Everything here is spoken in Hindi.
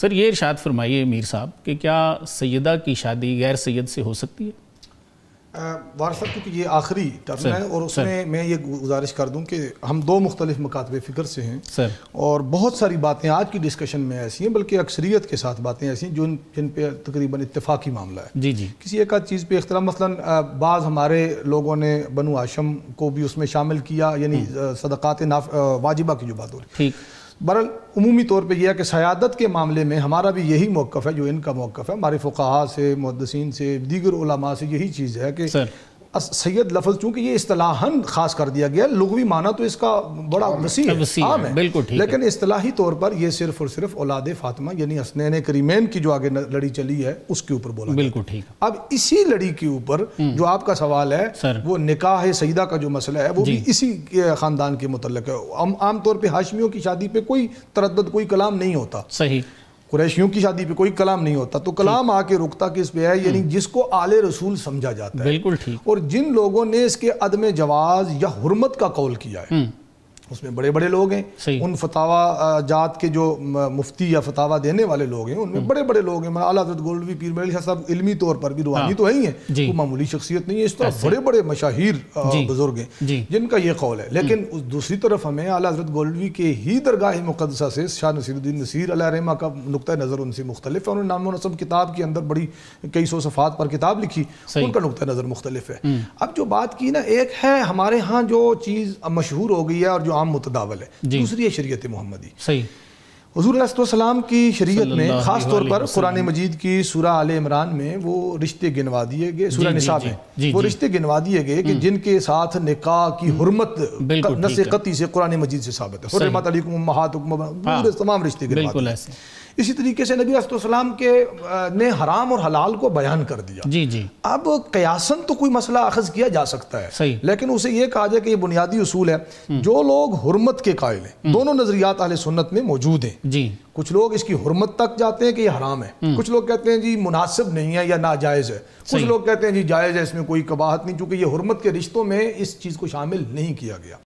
सर ये इर्शाद फरमाइए मीर साहब कि क्या सैदा की शादी गैर सैद से हो सकती है वार साहब क्योंकि ये आखिरी टर्म है और उसमें मैं ये गुजारिश कर दूं कि हम दो मुख्तलिफ मकातब फ़िक्र से हैं सर और बहुत सारी बातें आज की डिस्कशन में ऐसी हैं बल्कि अक्सरियत के साथ बातें ऐसी हैं जिन जिन पे तकरीबन इतफाक़ी मामला है जी जी किसी एक आध चीज़ पे अख्तरा मसलन बाज़ हमारे लोगों ने बनु आशम को भी उसमें शामिल किया यानी हम्म। सदक़ात वाजिबा की जो बात हो रही ठीक बरल उमूमी तौर पर यह कि सयादत के मामले में हमारा भी यही मौक़ है जो इनका मौक़ है हमारे फ़ुका से मुद्दसिन से दीगर से यही चीज़ है कि सैयद लफज चूंकि ये असलाहन खास कर दिया गया लगवी माना तो इसका बड़ा हाँ, वसी हाँ, है, वसी है, बिल्कुल ठीक लेकिन असलाही तौर पर यह सिर्फ और सिर्फ औलाद फातिमा यानी हसनैन करीमैन की जो आगे लड़ी चली है उसके ऊपर बोला बिल्कुल ठीक अब इसी लड़ी के ऊपर हम्म। जो आपका सवाल है वो निकाह सईदा का जो मसला है वो भी इसी खानदान के मुतल है आमतौर पर हाशमियों की शादी पर कोई तरद कोई कलाम नहीं होता सही कुरैशियों की शादी पे कोई कलाम नहीं होता तो कलाम आके रुकता किस पे है यानी हम्म। जिसको आले रसूल समझा जाता है बिल्कुल ठीक और जिन लोगों ने इसके अदम जवाज या हरमत का कौल किया है हम्म। उसमें बड़े बड़े लोग हैं उन फतावा जात के जो मुफ्ती या फतावा देने वाले लोग हैं उनमें हम्म। बड़े बड़े लोग हैं आला हजरत गोल्डवी पीर मेल शाह साहब इलमी तौर पर भी रूहानी हाँ। तो है ही है वो मामूली शख्सियत नहीं है इस तरह बड़े बड़े मशाहिर बुजुर्ग हैं जिनका ये कौल है लेकिन हम्म। दूसरी तरफ हमें आला हजरत गोल्डवी के ही दरगाह मुकदसा से शाह नसीरुद्दीन नसीर रहमा का नुक़ नज़र उनसे मुख्तलिफ है उन्होंने नामो नसब किताब के अंदर बड़ी कई सौ सफ़ात पर किताब लिखी उनका नुकतः नज़र मुख्तलिफ है हम्म। अब जो बात की ना एक है हमारे यहाँ जो चीज़ मशहूर हो गई है और जो आम मुतदावल है दूसरी है शरीय महमदी सही हजूर की शरीयत में ख़ास तौर पर कुरान मजीद की सूरा आल इमरान में वो रिश्ते गिनवा दिए गए सूरा निसाब में वो रिश्ते गिनवा दिए गए कि हम्म। जिनके साथ निकाह की हरमत हम्म। नस से कुरान मजीद से साबित है हाँ। पूरे तमाम रिश्ते इसी तरीके से नबी असलम के ने हराम और हलाल को बयान कर दिया जी जी अब कयासन तो कोई मसला अखज किया जा सकता है सही। लेकिन उसे यह कहा जाए कि ये बुनियादी असूल है हम्म। जो लोग हरमत के कायल हैं दोनों नजरियात आल सुन्नत में मौजूद हैं जी कुछ लोग इसकी हरमत तक जाते हैं कि ये हराम है हम्म। कुछ लोग कहते हैं जी मुनासिब नहीं है या नाजायज़ है कुछ लोग कहते हैं जी जायज़ है इसमें कोई कबाहत नहीं चूंकि ये हरमत के रिश्तों में इस चीज़ को शामिल नहीं किया गया